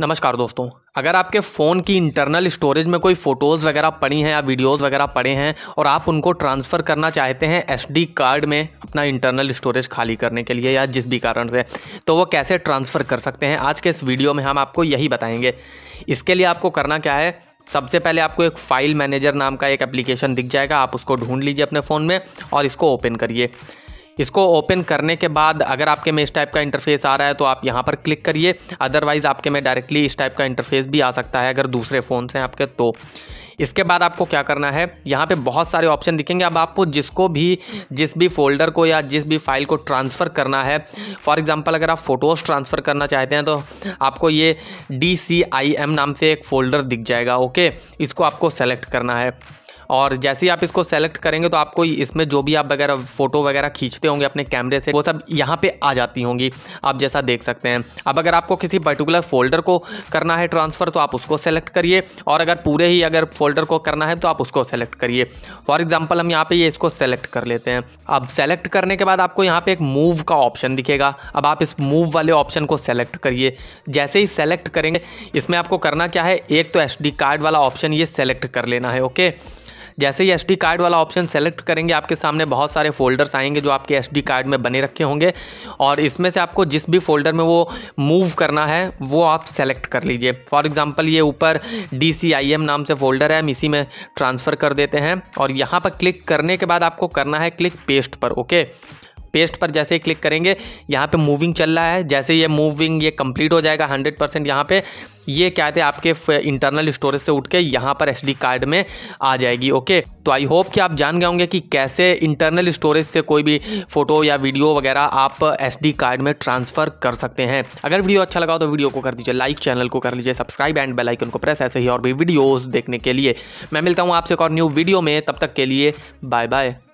नमस्कार दोस्तों अगर आपके फ़ोन की इंटरनल स्टोरेज में कोई फ़ोटोज़ वगैरह पड़ी हैं या वीडियोज़ वगैरह पड़े हैं और आप उनको ट्रांसफ़र करना चाहते हैं एसडी कार्ड में अपना इंटरनल स्टोरेज खाली करने के लिए या जिस भी कारण से तो वो कैसे ट्रांसफ़र कर सकते हैं आज के इस वीडियो में हम आपको यही बताएँगे इसके लिए आपको करना क्या है सबसे पहले आपको एक फ़ाइल मैनेजर नाम का एक एप्लीकेशन दिख जाएगा आप उसको ढूंढ लीजिए अपने फ़ोन में और इसको ओपन करिए इसको ओपन करने के बाद अगर आपके में इस टाइप का इंटरफेस आ रहा है तो आप यहाँ पर क्लिक करिए अदरवाइज़ आपके में डायरेक्टली इस टाइप का इंटरफेस भी आ सकता है अगर दूसरे फ़ोन से आपके तो इसके बाद आपको क्या करना है यहाँ पे बहुत सारे ऑप्शन दिखेंगे अब आपको जिसको भी जिस भी फोल्डर को या जिस भी फाइल को ट्रांसफ़र करना है फॉर एग्जांपल अगर आप फ़ोटोज़ ट्रांसफ़र करना चाहते हैं तो आपको ये डी नाम से एक फ़ोल्डर दिख जाएगा ओके इसको आपको सेलेक्ट करना है और जैसे ही आप इसको सेलेक्ट करेंगे तो आपको इसमें जो भी आप वगैरह फ़ोटो वगैरह खींचते होंगे अपने कैमरे से वो सब यहाँ पे आ जाती होंगी आप जैसा देख सकते हैं अब अगर आपको किसी पर्टिकुलर फोल्डर को करना है ट्रांसफ़र तो आप उसको सेलेक्ट करिए और अगर पूरे ही अगर फोल्डर को करना है तो आप उसको सेलेक्ट करिए फॉर एग्जाम्पल हम यहाँ पर ये इसको सेलेक्ट कर लेते हैं अब सेलेक्ट करने के बाद आपको यहाँ पर एक मूव का ऑप्शन दिखेगा अब आप इस मूव वाले ऑप्शन को सेलेक्ट करिए जैसे ही सेलेक्ट करेंगे इसमें आपको करना क्या है एक तो एस कार्ड वाला ऑप्शन ये सेलेक्ट कर लेना है ओके जैसे ही एस कार्ड वाला ऑप्शन सेलेक्ट करेंगे आपके सामने बहुत सारे फोल्डर्स आएंगे जो आपके एस कार्ड में बने रखे होंगे और इसमें से आपको जिस भी फोल्डर में वो मूव करना है वो आप सेलेक्ट कर लीजिए फॉर एग्ज़ाम्पल ये ऊपर डी नाम से फोल्डर है हम इसी में ट्रांसफ़र कर देते हैं और यहाँ पर क्लिक करने के बाद आपको करना है क्लिक पेस्ट पर ओके okay? पेस्ट पर जैसे ही क्लिक करेंगे यहाँ पे मूविंग चल रहा है जैसे ये मूविंग ये कंप्लीट हो जाएगा 100 परसेंट यहाँ पर ये क्या थे आपके इंटरनल स्टोरेज से उठ के यहाँ पर एसडी कार्ड में आ जाएगी ओके तो आई होप कि आप जान गए होंगे कि कैसे इंटरनल स्टोरेज से कोई भी फोटो या वीडियो वगैरह आप एसडी कार्ड में ट्रांसफ़र कर सकते हैं अगर वीडियो अच्छा लगा तो वीडियो को कर दीजिए लाइक चैनल को कर लीजिए सब्सक्राइब एंड बेलाइक उनको को प्रेस ऐसे ही और भी वीडियोज देखने के लिए मैं मिलता हूँ आपसे एक और न्यू वीडियो में तब तक के लिए बाय बाय